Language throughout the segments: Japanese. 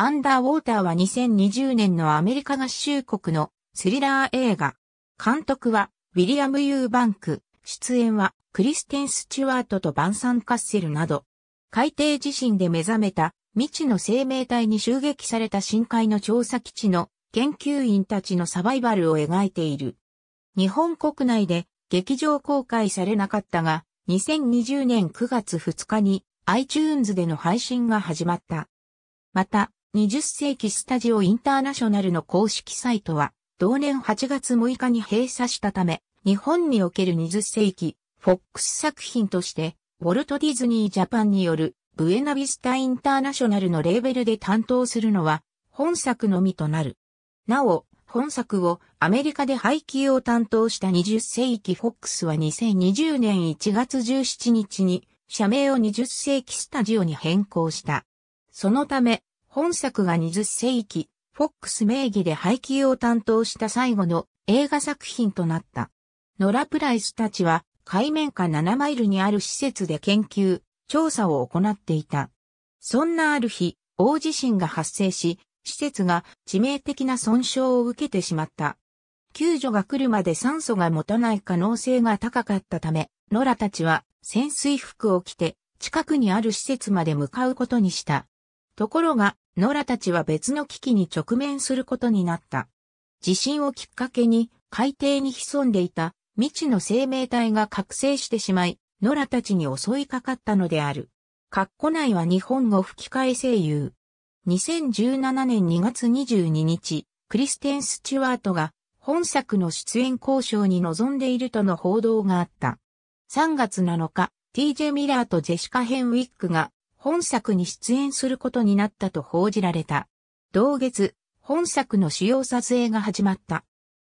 アンダーウォーターは2020年のアメリカ合衆国のスリラー映画。監督はウィリアム・ユーバンク。出演はクリステン・スチュワートとバンサン・カッセルなど。海底地震で目覚めた未知の生命体に襲撃された深海の調査基地の研究員たちのサバイバルを描いている。日本国内で劇場公開されなかったが、2020年9月2日に iTunes での配信が始まった。また、20世紀スタジオインターナショナルの公式サイトは、同年8月6日に閉鎖したため、日本における20世紀、フォックス作品として、ウォルト・ディズニー・ジャパンによる、ブエナビスタ・インターナショナルのレーベルで担当するのは、本作のみとなる。なお、本作をアメリカで配給を担当した20世紀フォックスは2020年1月17日に社名を20世紀スタジオに変更した。そのため、本作が20世紀、フォックス名義で配給を担当した最後の映画作品となった。ノラ・プライスたちは海面下7マイルにある施設で研究、調査を行っていた。そんなある日、大地震が発生し、施設が致命的な損傷を受けてしまった。救助が来るまで酸素が持たない可能性が高かったため、ノラたちは潜水服を着て近くにある施設まで向かうことにした。ところが、ノラたちは別の危機に直面することになった。地震をきっかけに海底に潜んでいた未知の生命体が覚醒してしまい、ノラたちに襲いかかったのである。カッコ内は日本語吹き替え声優。2017年2月22日、クリステン・スチュワートが本作の出演交渉に臨んでいるとの報道があった。3月7日、TJ ミラーとジェシカ・ヘンウィックが本作に出演することになったと報じられた。同月、本作の主要撮影が始まった。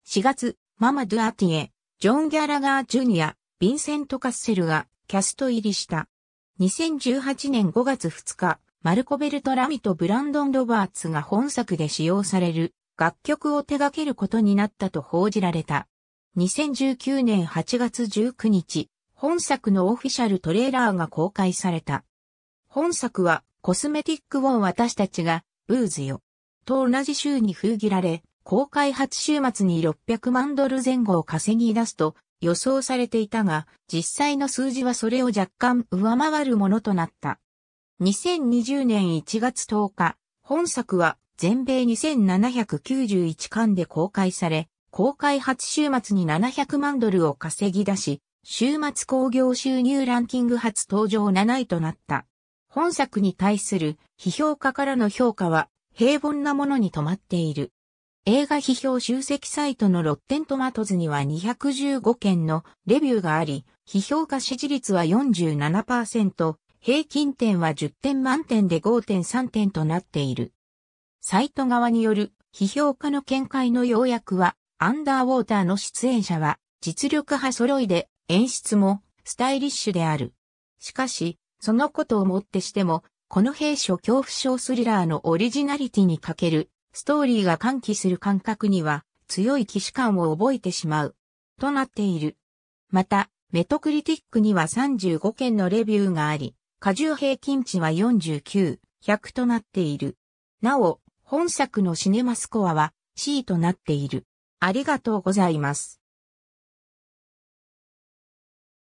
4月、ママ・ドゥアティエ、ジョン・ギャラガー・ジュニア、ヴィンセント・カッセルがキャスト入りした。2018年5月2日、マルコ・ベルト・ラミとブランドン・ロバーツが本作で使用される楽曲を手掛けることになったと報じられた。2019年8月19日、本作のオフィシャルトレーラーが公開された。本作はコスメティックウォン私たちがブーズよ。と同じ週に封切られ、公開初週末に600万ドル前後を稼ぎ出すと予想されていたが、実際の数字はそれを若干上回るものとなった。2020年1月10日、本作は全米2791巻で公開され、公開初週末に700万ドルを稼ぎ出し、週末興行収入ランキング初登場7位となった。本作に対する批評家からの評価は平凡なものに止まっている。映画批評集積サイトのロッテントマトズには215件のレビューがあり、批評家支持率は47%、平均点は10点満点で5.3点となっている。サイト側による批評家の見解の要約は、アンダーウォーターの出演者は実力派揃いで演出もスタイリッシュである。しかし、そのことをもってしても、この兵書恐怖症スリラーのオリジナリティに欠ける、ストーリーが歓喜する感覚には、強い既視感を覚えてしまう、となっている。また、メトクリティックには35件のレビューがあり、過重平均値は49、100となっている。なお、本作のシネマスコアは C となっている。ありがとうございます。